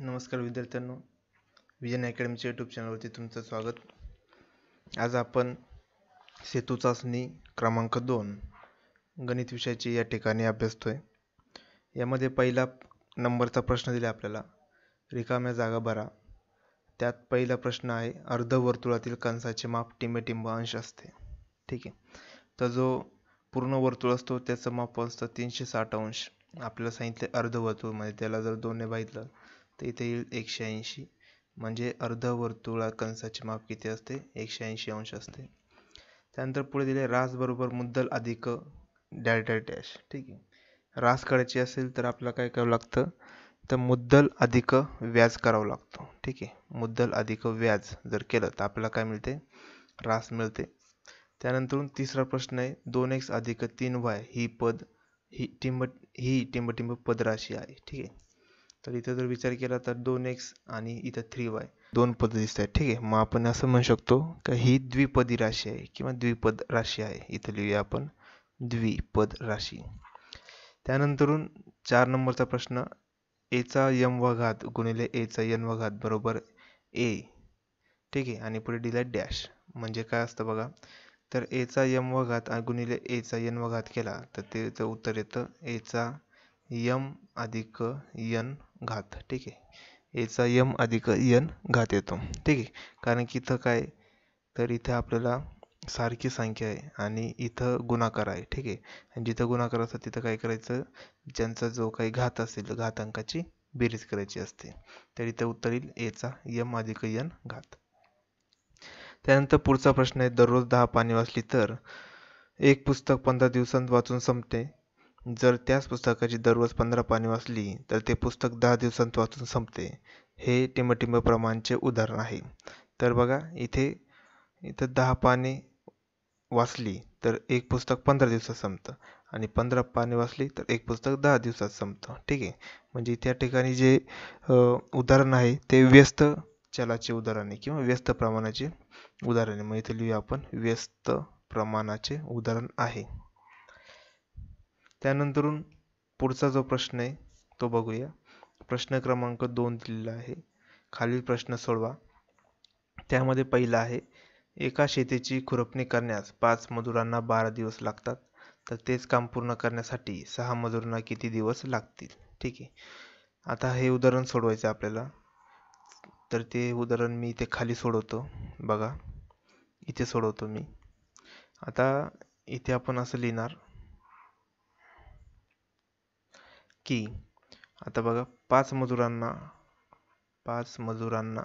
नमस्कार विद्यार्थ्यांनो vision अकॅडमीच्या YouTube चॅनलवरती तुमचं स्वागत आज आपण सेतू चाचणी क्रमांक दोन गणित विषयाची या ठिकाणी अभ्यासतोय आहे यामध्ये पहिला नंबरचा प्रश्न दिला आपल्याला रिकाम्या जागा भरा त्यात पहिला प्रश्न आहे अर्धवर्तुळातील कंसाचे माप टिंबेटिंब अंश असते ठीक आहे तर जो पूर्ण वर्तुळ असतो त्याचं माप असतं तीनशे साठ अंश आपल्याला सांगितले म्हणजे त्याला जर दोनने भागितलं तर इथे येईल एकशे ऐंशी म्हणजे अर्धवर्तुळा कंसाचे माप किती असते एकशे ऐंशी अंश असते त्यानंतर पुढे दिले रास बरोबर मुद्दल अधिक डॅश डॅश डॅश ठीक आहे रास करायची असेल तर आपल्याला काय करावं लागतं तर मुद्दल अधिक व्याज करावं लागतो ठीक आहे मुद्दल अधिक व्याज जर केलं तर आपल्याला काय मिळते रास मिळते त्यानंतर तिसरा प्रश्न आहे दोन एक्स अधिक तीन वाय ही पद ही टिंब ही टिंबटिंब राशी आहे ठीक आहे तर इथं जर विचार केला तर दोन एक्स आणि इथं थ्री वाय दोन पद दिसत आहेत ठीक आहे मग आपण असं म्हणू शकतो का ही द्विपदी राशी आहे किंवा द्विपद राशी आहे इथं लिहूया आपण द्विपद राशी त्यानंतरून चार नंबरचा प्रश्न एचा यम व घात गुणिले एचा यन व घात बरोबर ए ठीक आहे आणि पुढे दिला डॅश म्हणजे काय असतं बघा तर एचा यम व घात गुणिले एचा यन व घात केला तर त्याचं उत्तर येतं एचा यम अधिक यन घात ठीक आहे याचा यम अधिक यन घात येतो ठीक आहे कारण की इथं काय तर इथे आपल्याला सारखी संख्या आहे आणि इथं गुणाकार आहे ठीक आहे आणि जिथं गुणाकार असतो तिथं काय करायचं ज्यांचा जो काही घात असेल घातांकाची बेरीज करायची असते तर इथं उत्तर येईल एचा यम अधिक यन घात त्यानंतर पुढचा प्रश्न आहे दररोज दहा पाणी वाचली तर एक पुस्तक पंधरा दिवसांत वाचून संपते जर त्याच पुस्तकाची दररोज पंधरा पाने वाचली तर ते पुस्तक दहा दिवसांत वाचून संपते हे टिंबटिंब प्रमाणचे उदाहरण आहे तर बघा इथे इथं दहा पाने वाचली तर एक पुस्तक पंधरा दिवसात संपतं आणि पंधरा पाने वाचली तर एक पुस्तक दहा दिवसात संपतं ठीक आहे म्हणजे त्या ठिकाणी जे उदाहरण आहे ते व्यस्त चलाचे उदाहरण आहे किंवा व्यस्त प्रमाणाचे उदाहरण आहे मग इथे लिहूया आपण व्यस्त प्रमाणाचे उदाहरण आहे त्यानंतरून पुढचा जो प्रश्न आहे तो बघूया प्रश्न क्रमांक दोन दिलेला आहे खालील प्रश्न सोडवा त्यामध्ये पहिला आहे एका शेतीची खुरपणी करण्यास पाच मजुरांना बारा दिवस लागतात तर तेच काम पूर्ण करण्यासाठी सहा मजुरांना किती दिवस लागतील ठीक आहे आता हे उदाहरण सोडवायचं आपल्याला तर ते उदाहरण मी इथे खाली सोडवतो बघा इथे सोडवतो मी आता इथे आपण असं लिहिणार की आता बघा पाच मजुरांना पाच मजुरांना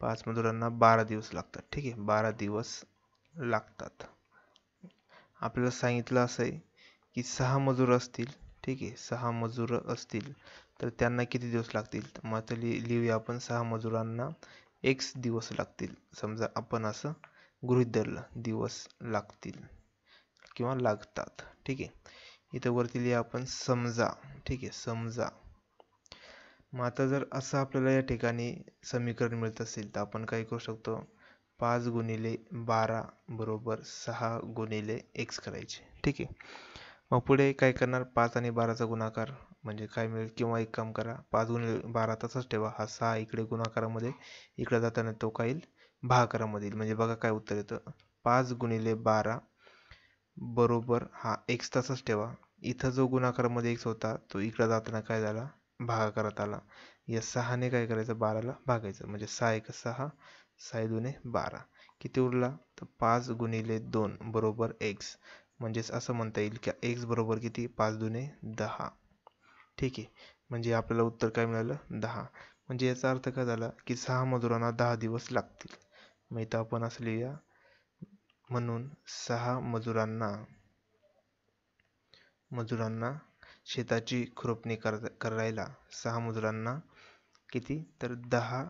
पाच मजुरांना बारा दिवस लागतात ठीक आहे बारा दिवस लागतात आपल्याला सांगितलं असं आहे की सहा मजूर असतील ठीक आहे सहा मजूर असतील तर त्यांना किती दिवस लागतील मग आता लि लिहूया आपण सहा मजुरांना एक्स दिवस लागतील समजा आपण असं गृहित धरलं दिवस लागतील किंवा लागतात ठीक आहे इथं वरती लिहा आपण समजा ठीक आहे समजा मग आता जर असं आपल्याला या ठिकाणी समीकरण मिळत असेल तर आपण काय करू शकतो पाच गुणिले बारा बरोबर सहा गुणिले एक्स करायचे ठीक आहे मग पुढे काय करणार पाच आणि बाराचा गुणाकार म्हणजे काय मिळेल किंवा एक काम करा पाच गुणिले बारा तसंच ठेवा हा सहा इकडे गुणाकारामध्ये इकडे जाताना तो काय येईल भागाकारामध्ये येईल म्हणजे बघा काय उत्तर येतं पाच गुणिले बारा बरोबर हा एक्स तसाच ठेवा इथं जो गुणाकारामध्ये एक्स होता तो इकडं जाताना काय झाला भागाकारात आला या सहाने काय करायचं बाराला भागायचं म्हणजे सहा एक सहा सहा दुने बारा किती उरला तर पाच गुणिले दोन बरोबर एक्स म्हणजेच असं म्हणता येईल की एक्स बरोबर किती पाच दुने दहा ठीक आहे म्हणजे आपल्याला उत्तर काय मिळालं दहा म्हणजे याचा अर्थ काय झाला की सहा मजुरांना दहा दिवस लागतील मग इथं आपण असं लिहूया म्हणून सहा मजुरांना मजुरांना शेताची खुरपणी कर करायला सहा मजुरांना किती तर दहा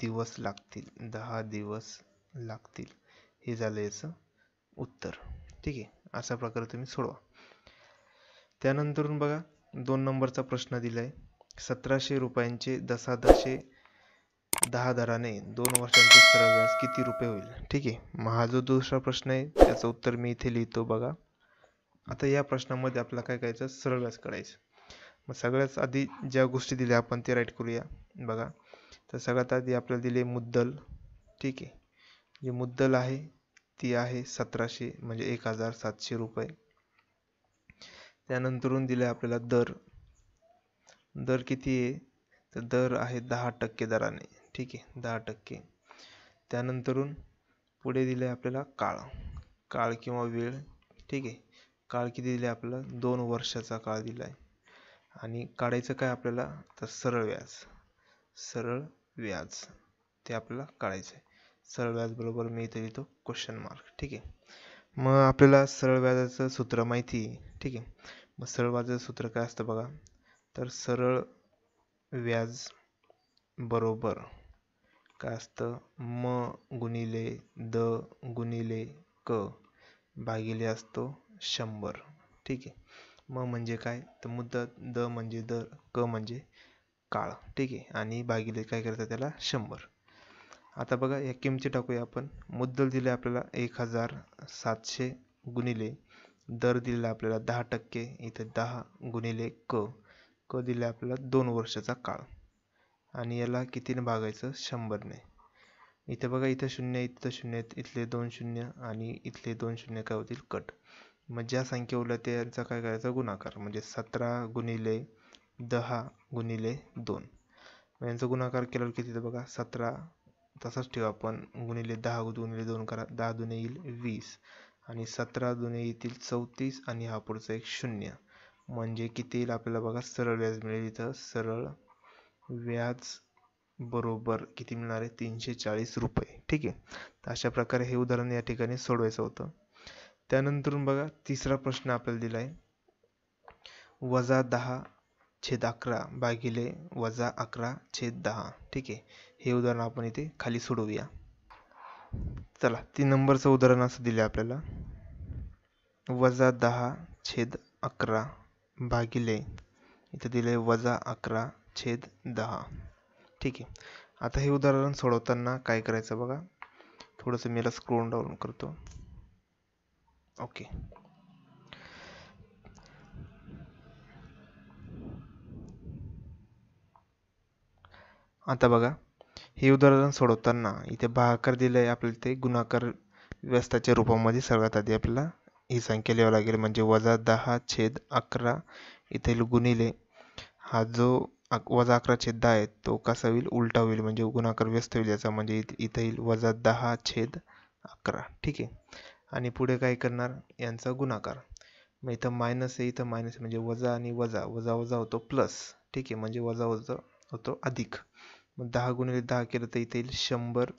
दिवस लागतील दहा दिवस लागतील हे झालं याचं उत्तर ठीक आहे अशा प्रकारे तुम्ही सोडवा त्यानंतरून बघा दोन नंबरचा प्रश्न दिला आहे सतराशे रुपयांचे दसादशे दहा दराने दोन वर्षांचे सरळ व्याज किती रुपये होईल ठीक आहे मग हा जो दुसरा प्रश्न आहे त्याचं उत्तर मी इथे लिहितो बघा आता या प्रश्नामध्ये आपल्याला काय करायचं सरळ व्याज काढायचं मग सगळ्यात आधी ज्या गोष्टी दिल्या आपण ते राईट करूया बघा तर सगळ्यात आधी आपल्याला दिले मुद्दल ठीक आहे जी मुद्दल आहे ती आहे सतराशे म्हणजे एक हजार सातशे रुपये त्यानंतरून दिले आपल्याला दर दर किती आहे तर दर आहे दहा टक्के दराने ठीक आहे दहा टक्के त्यानंतरून पुढे दिलं आहे आपल्याला काळ काळ किंवा वेळ ठीक आहे काळ किती दिले आपल्याला दोन वर्षाचा काळ दिलाय आणि काढायचं काय आपल्याला तर सरळ व्याज सरळ व्याज ते आपल्याला काढायचं आहे सरळ बरोबर मी इथे लिहितो क्वेश्चन मार्क ठीक आहे मग आपल्याला सरळ व्याजाचं सूत्र माहिती ठीक आहे मग सरळ व्याजाचं सूत्र काय असतं बघा तर सरळ व्याज बरोबर असतं म गुणिले द गुणिले क भागिले असतो शंभर ठीक आहे म म्हणजे काय तर मुद्दल द म्हणजे दर क म्हणजे काळ ठीक आहे आणि भागिले काय करतात त्याला शंभर आता बघा या किमती टाकूया आपण मुद्दल दिले आपल्याला एक हजार सातशे गुणिले दर दिलेला आपल्याला दहा टक्के इथे दहा गुणिले क क दिले आपल्याला दोन वर्षाचा काळ आणि याला कितीने भागायचं शंभरने इथे बघा इथं शून्य इथं शून्य इथले दोन शून्य आणि इथले दोन शून्य काय होतील कट मग ज्या संख्या उरल्या त्यांचा काय करायचा गुणाकार म्हणजे सतरा गुणिले दहा गुणिले दोन यांचा गुणाकार केल्यावर किती तर बघा सतरा तसाच ठेवू आपण गुणिले दहा गुणिले दोन करा दहा दुने येईल वीस आणि सतरा दुने येतील चौतीस आणि हा पुढचा एक शून्य म्हणजे किती येईल आपल्याला बघा सरळ व्याज मिळेल इथं सरळ व्याज बरोबर किती मिळणार आहे तीनशे चाळीस रुपये ठीक आहे तर अशा प्रकारे हे उदाहरण या ठिकाणी सोडवायचं होतं त्यानंतर बघा तिसरा प्रश्न आपल्याला दिला आहे वजा दहा छेद अकरा भागिले वजा अकरा छेद दहा ठीक आहे हे उदाहरण आपण इथे खाली सोडवूया चला तीन नंबरचं उदाहरण असं दिलं आपल्याला वजा दहा छेद अकरा भागिले इथं दिलं वजा अकरा छेद दहा ठीक आहे आता हे उदाहरण सोडवताना काय करायचं बघा थोडंसं मी याला स्क्रोल डाऊन करतो ओके आता बघा हे उदाहरण सोडवताना इथे भागाकार दिलं आपल्याला ते गुणाकार व्यस्ताच्या रूपामध्ये सर्वात आधी आपल्याला ही संख्या लिहावी लागेल म्हणजे वजा दहा छेद अकरा इथे गुणिले हा जो वजा अकरा छेद दहा आहे तो कसा होईल उलटा होईल म्हणजे गुणाकार व्यस्त होईल याचा म्हणजे इथे येईल वजा दहा छेद अकरा ठीक आहे आणि पुढे काय करणार यांचा गुणाकार मग इथं मायनस आहे इथं मायनस म्हणजे वजा आणि वजा वजा वजा होतो प्लस ठीक आहे म्हणजे वजा वजा होतो अधिक मग दहा गुणिले दहा केलं तर इथे येईल शंभर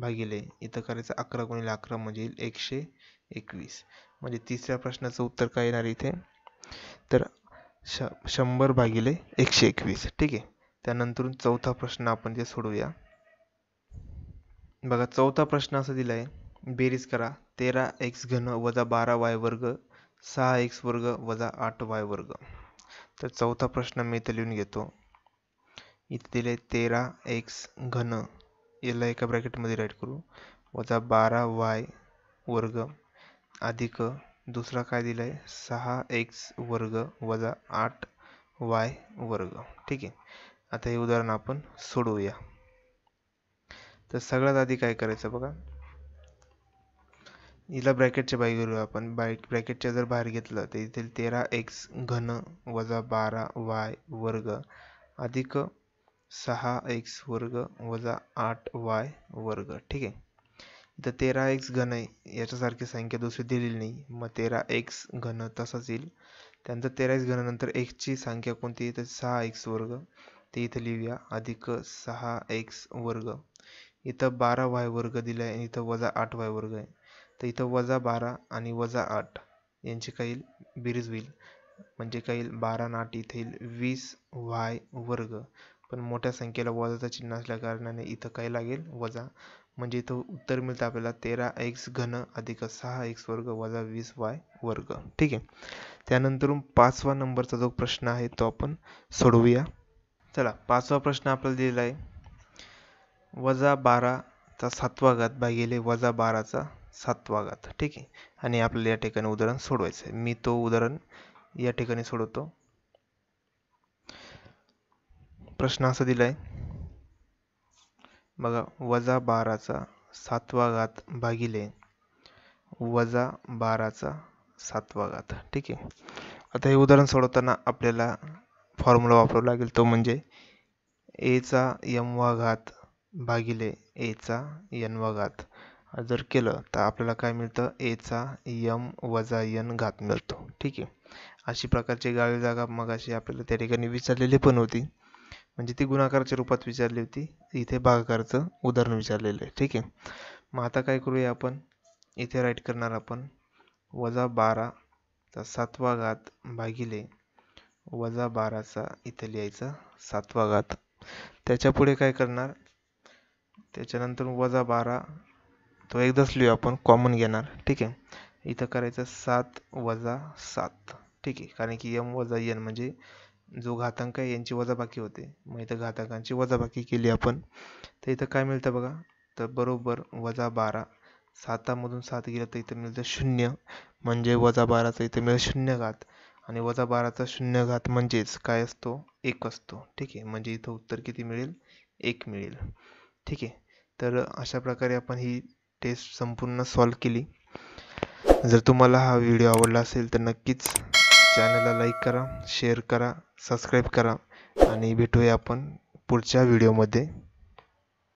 भागिले इथं करायचं अकरा गुणिले अकरा म्हणजे येईल एकशे एकवीस म्हणजे तिसऱ्या प्रश्नाचं उत्तर काय येणार इथे तर श शंभर भागिले एकशे एकवीस ठीक आहे त्यानंतर चौथा प्रश्न आपण जे सोडवूया बघा चौथा प्रश्न असा दिला आहे बेरीज करा तेरा एक्स घन वजा बारा वाय वर्ग सहा एक्स वर्ग वजा आठ वाय वर्ग तर चौथा प्रश्न मी इथं लिहून घेतो इथे दिले तेरा एक्स घन याला एका ब्रॅकेटमध्ये राईट करू वजा बारा वाय वर्ग अधिक दुसरा काय दिला आहे सहा एक्स वर्ग वजा आठ वाय वर्ग ठीक आहे आता हे उदाहरण आपण सोडवूया तर सगळ्यात आधी काय करायचं बघा हिला ब्रॅकेटच्या बाहेर घेऊया आपण बाईक ब्रॅकेटच्या जर बाहेर घेतलं तर इथे तेरा एक्स घन वजा बारा वाय वर्ग अधिक सहा एक्स वर्ग वजा आठ वाय वर्ग ठीक आहे तर तेरा एक्स घन आहे याच्यासारखी संख्या दुसरी दिलेली नाही मग तेरा एक्स घन तसाच येईल त्यानंतर तेरा एक्स घनानंतर एक्सची संख्या कोणती आहे सहा एक्स वर्ग ते इथं लिहूया अधिक सहा एक्स वर्ग इथं बारा वाय वर्ग दिला आहे इथं वजा आठ वाय वर्ग आहे तर इथं वजा बारा आणि वजा आठ यांची काही बेरीज होईल म्हणजे काही बारा नाट इथे येईल वीस वाय वर्ग पण मोठ्या संख्येला वजाचा चिन्ह असल्या कारणाने इथं काय लागेल वजा म्हणजे इथं उत्तर मिळतं आपल्याला तेरा एक्स घन अधिक सहा एक्स वर्ग वजा वीस वाय वर्ग ठीक आहे त्यानंतर पाचवा नंबरचा जो प्रश्न आहे तो आपण सोडवूया चला पाचवा प्रश्न आपल्याला दिलेला आहे वजा बाराचा सातवा घात भागिले वजा बाराचा सातवा घात ठीक आहे आणि आपल्याला या ठिकाणी उदाहरण सोडवायचं आहे मी तो उदाहरण या ठिकाणी सोडवतो प्रश्न असा दिला आहे बघा वजा बाराचा सातवा घात भागिले वजा बाराचा सातवा घात ठीक आहे आता हे उदाहरण सोडवताना आपल्याला फॉर्म्युला वापरावा लागेल तो म्हणजे एचा यमवा घात भागिले एचा यनवा घात जर केलं तर आपल्याला काय मिळतं एचा यम वजा यन घात मिळतो ठीक आहे अशी प्रकारची गाळी जागा मग अशी आपल्याला त्या ठिकाणी विचारलेली पण होती म्हणजे ती गुणाकाराच्या रूपात विचारली होती इथे भागाकाराचं उदाहरण विचारलेलं आहे ठीक आहे मग आता काय करूया आपण इथे राईट करणार आपण वजा बाराचा सातवा घात भागिले वजा बाराचा इथे लिहायचा सातवा घात त्याच्या पुढे काय करणार त्याच्यानंतर वजा बारा तो एकदाच लिहू आपण कॉमन घेणार ठीक आहे इथं करायचं सात वजा सात ठीक आहे कारण की यम वजा यन म्हणजे जो घातांक आहे यांची वजाबाकी होते मग इथं घातांकांची वजाबाकी केली आपण तर इथं काय मिळतं बघा तर बरोबर वजा बारा सातामधून सात गेलं तर इथं मिळतं शून्य म्हणजे वजा बाराचा इथं मिळेल शून्य घात आणि वजा बाराचा शून्य घात म्हणजेच काय असतो एक असतो ठीक आहे म्हणजे इथं उत्तर किती मिळेल एक मिळेल ठीक आहे तर अशा प्रकारे आपण ही टेस्ट संपूर्ण सॉल्व केली जर तुम्हाला हा व्हिडिओ आवडला असेल तर नक्कीच चॅनलला लाईक करा शेअर करा सबस्क्राईब करा आणि भेटूया आपण पुढच्या व्हिडिओमध्ये